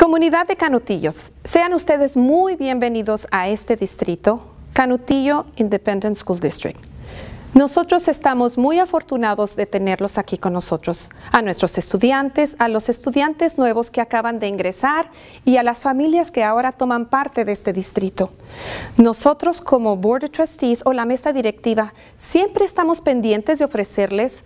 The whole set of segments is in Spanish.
Comunidad de Canutillos, sean ustedes muy bienvenidos a este distrito, Canutillo Independent School District. Nosotros estamos muy afortunados de tenerlos aquí con nosotros, a nuestros estudiantes, a los estudiantes nuevos que acaban de ingresar y a las familias que ahora toman parte de este distrito. Nosotros como Board of Trustees o la mesa directiva siempre estamos pendientes de ofrecerles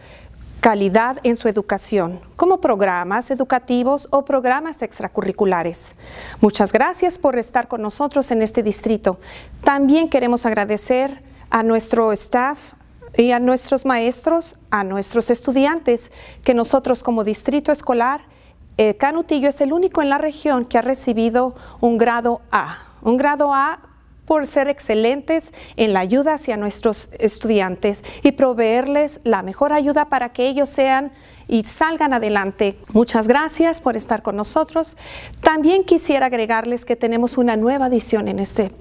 calidad en su educación, como programas educativos o programas extracurriculares. Muchas gracias por estar con nosotros en este distrito. También queremos agradecer a nuestro staff, y a nuestros maestros, a nuestros estudiantes, que nosotros como distrito escolar, eh, Canutillo es el único en la región que ha recibido un grado A. Un grado A por ser excelentes en la ayuda hacia nuestros estudiantes y proveerles la mejor ayuda para que ellos sean y salgan adelante. Muchas gracias por estar con nosotros. También quisiera agregarles que tenemos una nueva edición en este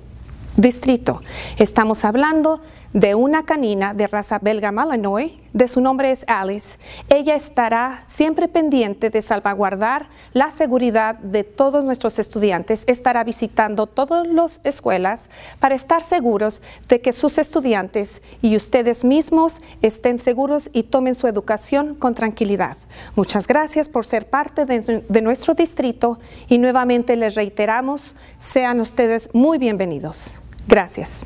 distrito. Estamos hablando de una canina de raza belga malinois, de su nombre es Alice, ella estará siempre pendiente de salvaguardar la seguridad de todos nuestros estudiantes, estará visitando todas las escuelas para estar seguros de que sus estudiantes y ustedes mismos estén seguros y tomen su educación con tranquilidad. Muchas gracias por ser parte de, de nuestro distrito y nuevamente les reiteramos, sean ustedes muy bienvenidos. Gracias.